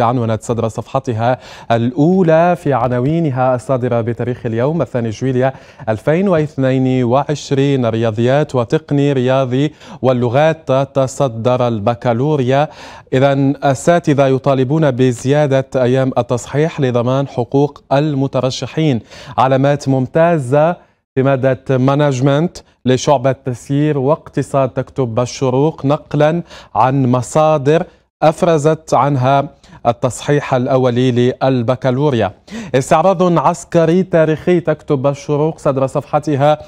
عنونت صدر صفحتها الأولى في عناوينها الصادرة بتاريخ اليوم الثاني جويليا 2022 رياضيات وتقني رياضي واللغات تتصدر البكالوريا إذا أساتذة يطالبون بزيادة أيام التصحيح لضمان حقوق المترشحين علامات ممتازة في مادة مانجمنت لشعبة تسيير واقتصاد تكتب الشروق نقلا عن مصادر أفرزت عنها التصحيح الأولي للبكالوريا استعراض عسكري تاريخي تكتب الشروق صدر صفحتها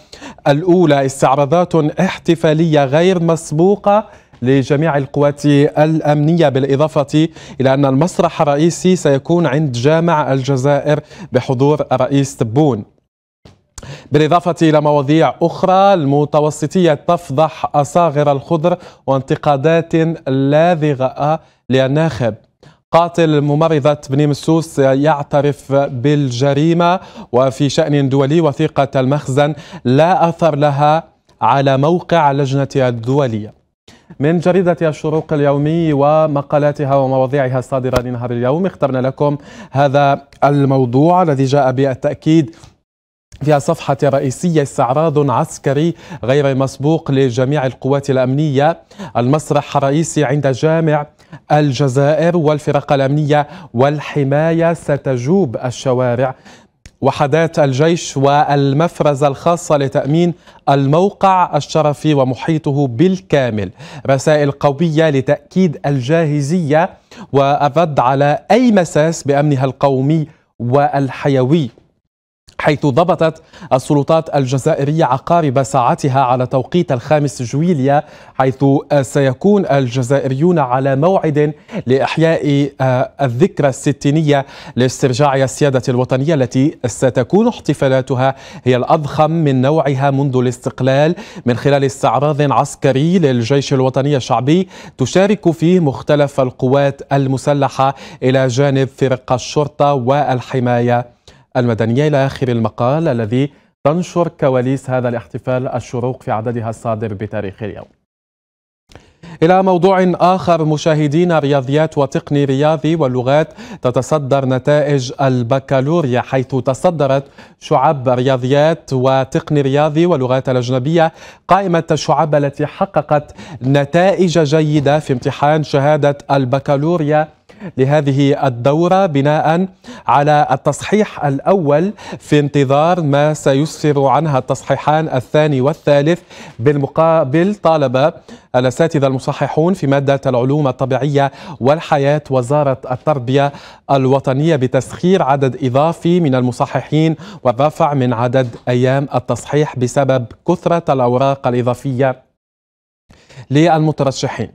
الأولى استعراضات احتفالية غير مسبوقة لجميع القوات الأمنية بالإضافة إلى أن المسرح الرئيسي سيكون عند جامع الجزائر بحضور الرئيس تبون بالإضافة إلى مواضيع أخرى المتوسطية تفضح أصاغر الخضر وانتقادات لاذغة للناخب قاتل ممرضة بني مسوس يعترف بالجريمة وفي شأن دولي وثيقة المخزن لا أثر لها على موقع اللجنة الدولية من جريدة الشروق اليومي ومقالاتها ومواضيعها الصادرة لنهار اليوم اخترنا لكم هذا الموضوع الذي جاء بالتأكيد في الصفحة الرئيسية استعراض عسكري غير مسبوق لجميع القوات الأمنية المسرح الرئيسي عند جامع الجزائر والفرق الأمنية والحماية ستجوب الشوارع وحدات الجيش والمفرز الخاصة لتأمين الموقع الشرفي ومحيطه بالكامل رسائل قوية لتأكيد الجاهزية والرد على أي مساس بأمنها القومي والحيوي حيث ضبطت السلطات الجزائرية عقارب ساعتها على توقيت الخامس جويليا حيث سيكون الجزائريون على موعد لإحياء آه، الذكرى الستينية لاسترجاع السيادة الوطنية التي ستكون احتفالاتها هي الأضخم من نوعها منذ الاستقلال من خلال استعراض عسكري للجيش الوطني الشعبي تشارك فيه مختلف القوات المسلحة إلى جانب فرق الشرطة والحماية المدنية إلى آخر المقال الذي تنشر كواليس هذا الاحتفال الشروق في عددها الصادر بتاريخ اليوم إلى موضوع آخر مشاهدين رياضيات وتقني رياضي واللغات تتصدر نتائج البكالوريا حيث تصدرت شعب رياضيات وتقني رياضي واللغات الأجنبية قائمة الشعب التي حققت نتائج جيدة في امتحان شهادة البكالوريا لهذه الدورة بناء على التصحيح الأول في انتظار ما سيسفر عنها التصحيحان الثاني والثالث بالمقابل طالب الأساتذة المصححون في مادة العلوم الطبيعية والحياة وزارة التربية الوطنية بتسخير عدد إضافي من المصححين والرفع من عدد أيام التصحيح بسبب كثرة الأوراق الإضافية للمترشحين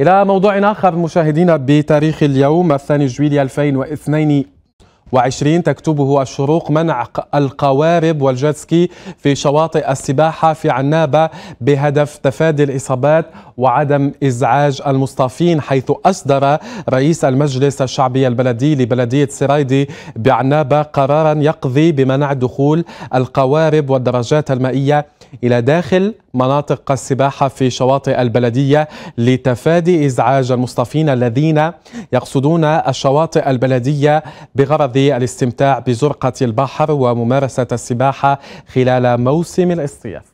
إلى موضوع آخر مشاهدينا بتاريخ اليوم الثاني جويلي 2022 تكتبه الشروق منع القوارب والجاتسكي في شواطئ السباحة في عنابة بهدف تفادي الإصابات وعدم إزعاج المصطافين حيث أصدر رئيس المجلس الشعبي البلدي لبلدية سرايدي بعنابة قرارا يقضي بمنع دخول القوارب والدراجات المائية إلى داخل مناطق السباحة في شواطئ البلدية لتفادي إزعاج المصطفين الذين يقصدون الشواطئ البلدية بغرض الاستمتاع بزرقة البحر وممارسة السباحة خلال موسم الاصطياف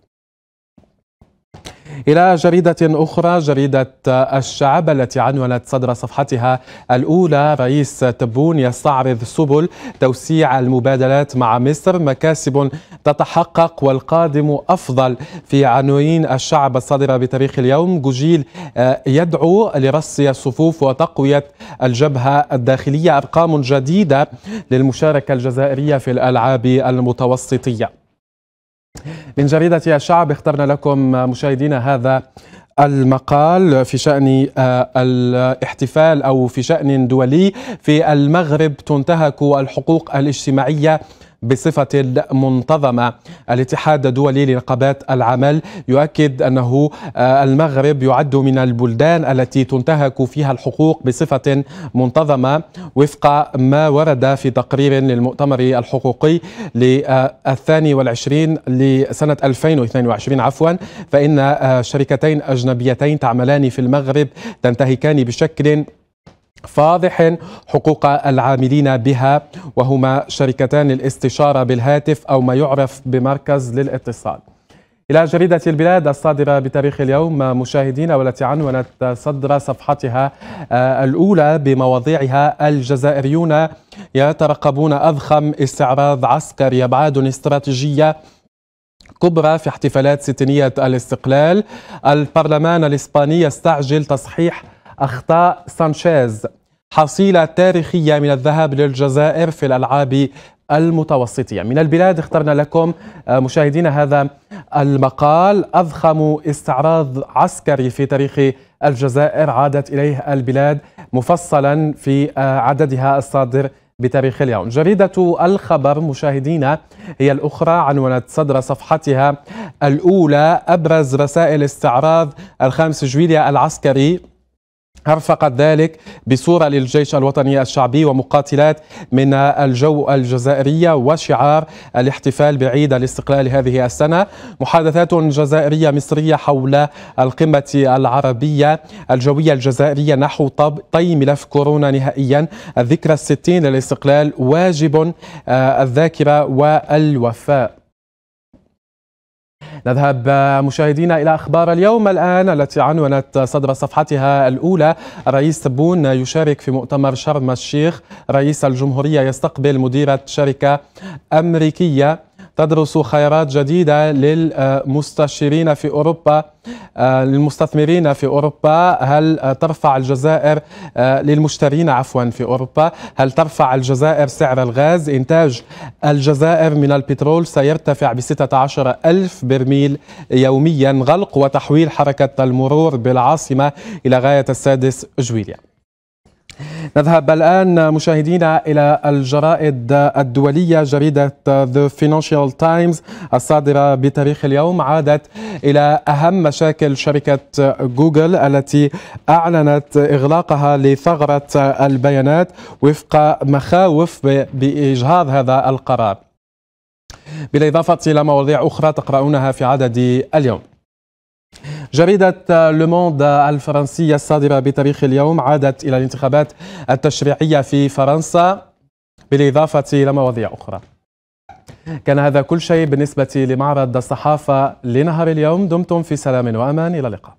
إلى جريدة أخرى جريدة الشعب التي عنونت صدر صفحتها الأولى رئيس تبون يستعرض سبل توسيع المبادلات مع مصر مكاسب تتحقق والقادم أفضل في عناوين الشعب الصادرة بتاريخ اليوم جوجيل آه، يدعو لرص الصفوف وتقوية الجبهة الداخلية أرقام جديدة للمشاركة الجزائرية في الألعاب المتوسطية من جريدة الشعب اخترنا لكم مشاهدينا هذا المقال في شأن آه، الاحتفال أو في شأن دولي في المغرب تنتهك الحقوق الاجتماعية بصفة منتظمة الاتحاد الدولي لنقابات العمل يؤكد أنه آه، المغرب يعد من البلدان التي تنتهك فيها الحقوق بصفة منتظمة وفق ما ورد في تقرير للمؤتمر الحقوقي للثاني والعشرين لسنة 2022 عفوا فإن آه، شركتين أجنبيتين تعملان في المغرب تنتهكان بشكل فاضح حقوق العاملين بها وهما شركتان الاستشارة بالهاتف أو ما يعرف بمركز للاتصال إلى جريدة البلاد الصادرة بتاريخ اليوم مشاهدين والتي عنونت صدر صفحتها آه، الأولى بمواضيعها الجزائريون يترقبون أضخم استعراض عسكري أبعاد استراتيجية كبرى في احتفالات ستينية الاستقلال البرلمان الإسباني يستعجل تصحيح أخطاء سانشيز حصيلة تاريخية من الذهب للجزائر في الألعاب المتوسطية من البلاد اخترنا لكم آه، مشاهدينا هذا المقال أضخم استعراض عسكري في تاريخ الجزائر عادت إليه البلاد مفصلا في آه، عددها الصادر بتاريخ اليوم جريدة الخبر مشاهدينا هي الأخرى عنونت صدر صفحتها الأولى أبرز رسائل استعراض الخامس جويليا العسكري أرفقت ذلك بصورة للجيش الوطني الشعبي ومقاتلات من الجو الجزائرية وشعار الاحتفال بعيد الاستقلال هذه السنة محادثات جزائرية مصرية حول القمة العربية الجوية الجزائرية نحو طي ملف كورونا نهائيا الذكرى الستين للاستقلال واجب آه، الذاكرة والوفاء نذهب مشاهدينا إلى أخبار اليوم الآن التي عنونت صدر صفحتها الأولى الرئيس تبون يشارك في مؤتمر شرم الشيخ رئيس الجمهورية يستقبل مديرة شركة أمريكية تدرس خيارات جديدة للمستشارين في أوروبا آه، للمستثمرين في أوروبا هل ترفع الجزائر آه، للمشترين عفوا في أوروبا هل ترفع الجزائر سعر الغاز إنتاج الجزائر من البترول سيرتفع ب عشر ألف برميل يوميا غلق وتحويل حركة المرور بالعاصمة إلى غاية السادس جويليا نذهب الآن مشاهدينا إلى الجرائد الدولية جريدة The Financial Times الصادرة بتاريخ اليوم عادت إلى أهم مشاكل شركة جوجل التي أعلنت إغلاقها لثغرة البيانات وفق مخاوف بإجهاض هذا القرار بالإضافة إلى مواضيع أخرى تقرأونها في عدد اليوم جريدة لوموند الفرنسية الصادرة بتاريخ اليوم عادت إلى الانتخابات التشريعية في فرنسا بالإضافة إلى مواضيع أخرى كان هذا كل شيء بالنسبة لمعرض الصحافة لنهار اليوم دمتم في سلام وأمان إلى اللقاء